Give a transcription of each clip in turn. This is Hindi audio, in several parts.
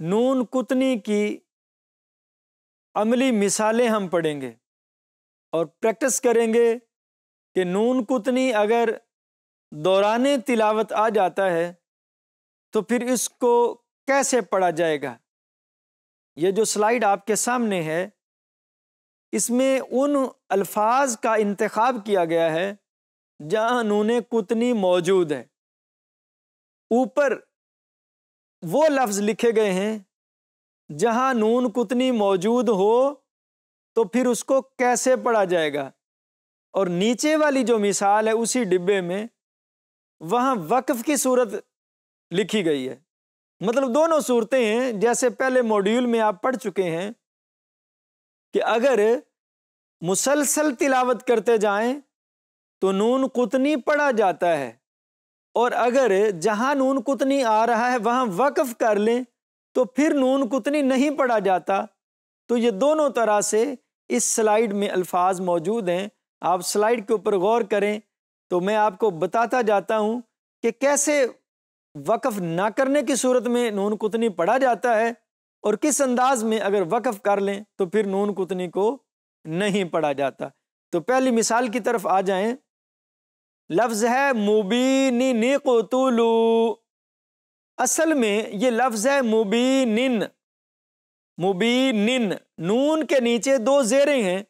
नून कुतनी की अमली मिसालें हम पढ़ेंगे और प्रैक्टिस करेंगे कि नून कुतनी अगर दौरान तिलावत आ जाता है तो फिर इसको कैसे पढ़ा जाएगा ये जो स्लाइड आपके सामने है इसमें उन अल्फाज का इंतखब किया गया है जहाँ नून कुतनी मौजूद है ऊपर वो लफ्ज़ लिखे गए हैं जहाँ नून कुतनी मौजूद हो तो फिर उसको कैसे पढ़ा जाएगा और नीचे वाली जो मिसाल है उसी डिब्बे में वहाँ वक्फ की सूरत लिखी गई है मतलब दोनों सूरतें हैं जैसे पहले मॉड्यूल में आप पढ़ चुके हैं कि अगर मुसलसल तिलावत करते जाएं तो नून कुतनी पढ़ा जाता है और अगर जहाँ नून कुतनी आ रहा है वहाँ वक्फ कर लें तो फिर नून कुतनी नहीं पढ़ा जाता तो ये दोनों तरह से इस स्लाइड में अल्फाज मौजूद हैं आप स्लाइड के ऊपर गौर करें तो मैं आपको बताता जाता हूँ कि कैसे वक्फ़ ना करने की सूरत में नून कुतनी पढ़ा जाता है और किस अंदाज में अगर वक्फ़ कर लें तो फिर नून कुतनी को नहीं पढ़ा जाता तो पहली मिसाल की तरफ आ जाएं लफ्ज़ है मुबीन कतुलू असल में ये लफ्ज़ है मुबीन मुबीन नून के नीचे दो ज़ेरें हैं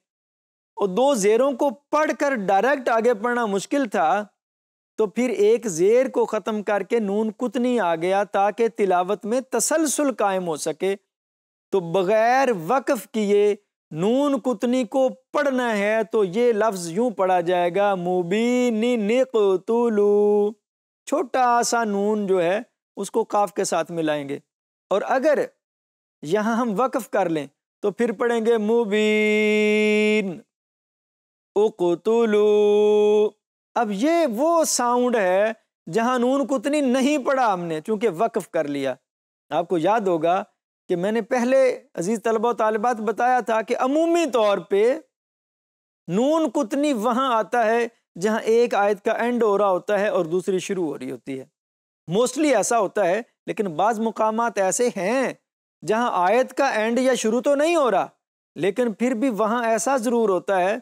और दो ज़ेरों को पढ़कर डायरेक्ट आगे पढ़ना मुश्किल था तो फिर एक ज़ेर को ख़त्म करके नून कुतनी आ गया ताकि तिलावत में तसलसल कायम हो सके तो बग़ैर वक्फ़ किए नून कुतनी को पढ़ना है तो ये लफ्ज यूं पढ़ा जाएगा मुबीन छोटा सा नून जो है उसको काफ के साथ मिलाएंगे और अगर यहाँ हम वक्फ कर लें तो फिर पढ़ेंगे मुबीन उकतुलू अब ये वो साउंड है जहाँ नून कुतनी नहीं पढ़ा हमने चूंकि वक्फ कर लिया आपको याद होगा कि मैंने पहले अजीज़ तलबा तलबात बताया था कि अमूमी तौर पर नून कुतनी वहाँ आता है जहाँ एक आयत का एंड हो रहा होता है और दूसरी शुरू हो रही होती है मोस्टली ऐसा होता है लेकिन बाज़ मुकाम ऐसे हैं जहाँ आयत का एंड या शुरू तो नहीं हो रहा लेकिन फिर भी वहाँ ऐसा ज़रूर होता है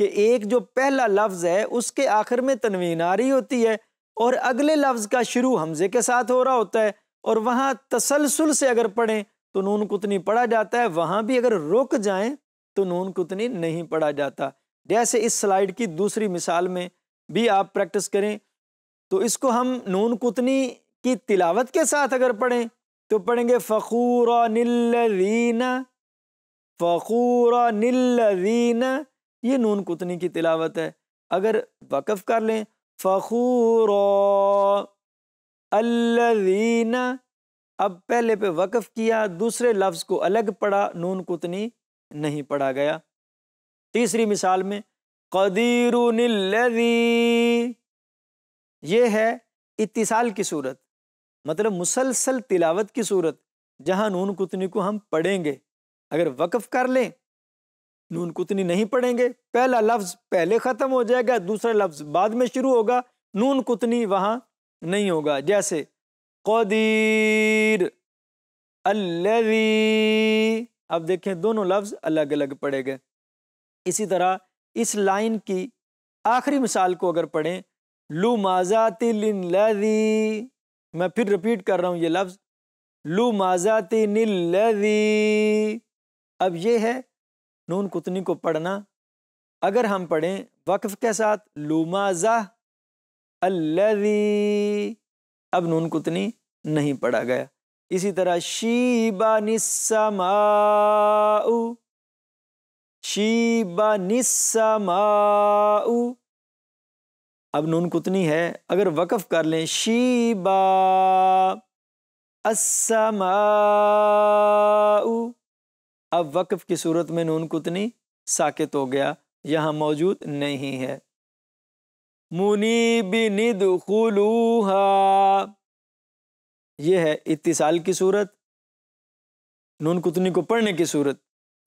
कि एक जो पहला लफ्ज़ है उसके आखिर में तनवीन आ रही होती है और अगले लफ्ज़ का शुरू हमजे के साथ हो रहा होता है और वहाँ तसलसल से अगर पढ़ें तो नून कुतनी पढ़ा जाता है वहाँ भी अगर रुक जाए तो नून कुतनी नहीं पढ़ा जाता जैसे इस स्लाइड की दूसरी मिसाल में भी आप प्रैक्टिस करें तो इसको हम नून कुतनी की तिलावत के साथ अगर पढ़ें तो पढ़ेंगे फ़खूर नीना फ़खूर नीना ये नून कुतनी की तिलावत है अगर वक़फ़ कर लें फ़खूर अल्लीना अब पहले पे वक़ किया दूसरे लफ्ज़ को अलग पढ़ा नून कुतनी नहीं पढ़ा गया तीसरी मिसाल में कदीर ये है इतिसाल की सूरत मतलब मुसलसल तिलावत की सूरत जहाँ नून कुतनी को हम पढ़ेंगे अगर वक़ कर लें नून कुतनी नहीं पढ़ेंगे पहला लफ्ज़ पहले ख़त्म हो जाएगा दूसरा लफ्ज़ बाद में शुरू होगा नून कुतनी वहाँ नहीं होगा जैसे कदीर अल्लवी अब देखें दोनों लफ्ज़ अलग अलग पड़े गए इसी तरह इस लाइन की आखिरी मिसाल को अगर पढ़ें लू माजातिलदी मैं फिर रिपीट कर रहा हूँ ये लफ्ज़ लू माजातिलदी अब ये है नून कुतनी को पढ़ना अगर हम पढ़ें वक्फ के साथ माजा अल्लदी अब नून कुतनी नहीं पढ़ा गया इसी तरह शीबा निस्समाऊ शीबा निस्समाऊ अब नून कुतनी है अगर वक़फ़ कर लें शीबा असमाऊ अब वक्फ की सूरत में नून कुतनी साकित हो गया यहां मौजूद नहीं है मुनी बिनिद खुलूहा ये है इतिसाल की सूरत नून कुतनी को पढ़ने की सूरत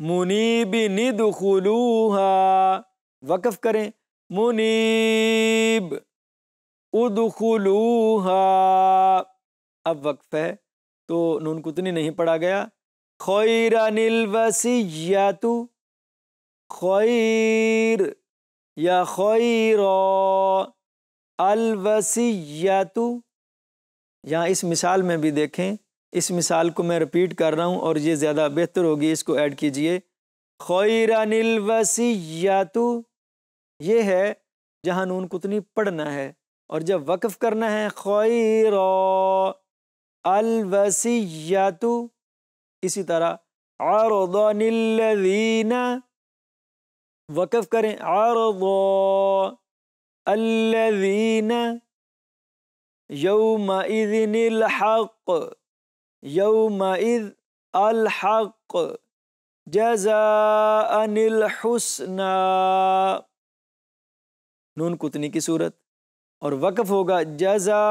मुनीब निदखलूहा वक़फ़ करें मुनीब उदखलूहा अब वक़फ़ है तो नून कुतनी नहीं पढ़ा गया या तो खैर या खैर तो यहाँ इस मिसाल में भी देखें इस मिसाल को मैं रिपीट कर रहा हूँ और ये ज़्यादा बेहतर होगी इसको ऐड कीजिए या तो ये है जहाँ नून कुतनी पढ़ना है और जब वक़ करना है खैर तो इसी तरह आरोना वक़ करें आरदीना यौम इदिन हक यौम इद अल जजा अनिल हुसना नून कुतनी की सूरत और वक्फ होगा जजा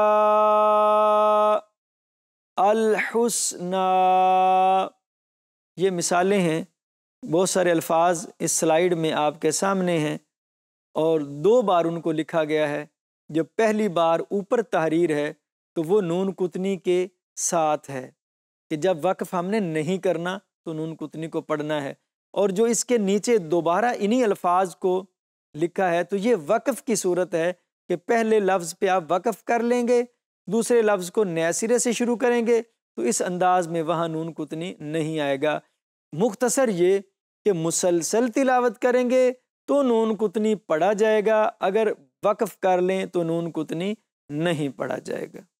अल हुसना ये मिसालें हैं बहुत सारे अल्फाज इस स्लाइड में आपके सामने हैं और दो बार उनको लिखा गया है जब पहली बार ऊपर तहरीर है तो वो नून कुतनी के साथ है कि जब वक्फ हमने नहीं करना तो नून कुतनी को पढ़ना है और जो इसके नीचे दोबारा इन्हीं अल्फाज को लिखा है तो ये वक्फ़ की सूरत है कि पहले लफ्ज़ पे आप वक्फ़ कर लेंगे दूसरे लफ्ज़ को नए सिरे से शुरू करेंगे तो इस अंदाज में वहाँ नून कुतनी नहीं आएगा मुख्तसर ये कि मुसलसल तिलावत करेंगे तो नून कुतनी पढ़ा जाएगा अगर वक्फ कर लें तो नून कुतनी नहीं पढ़ा जाएगा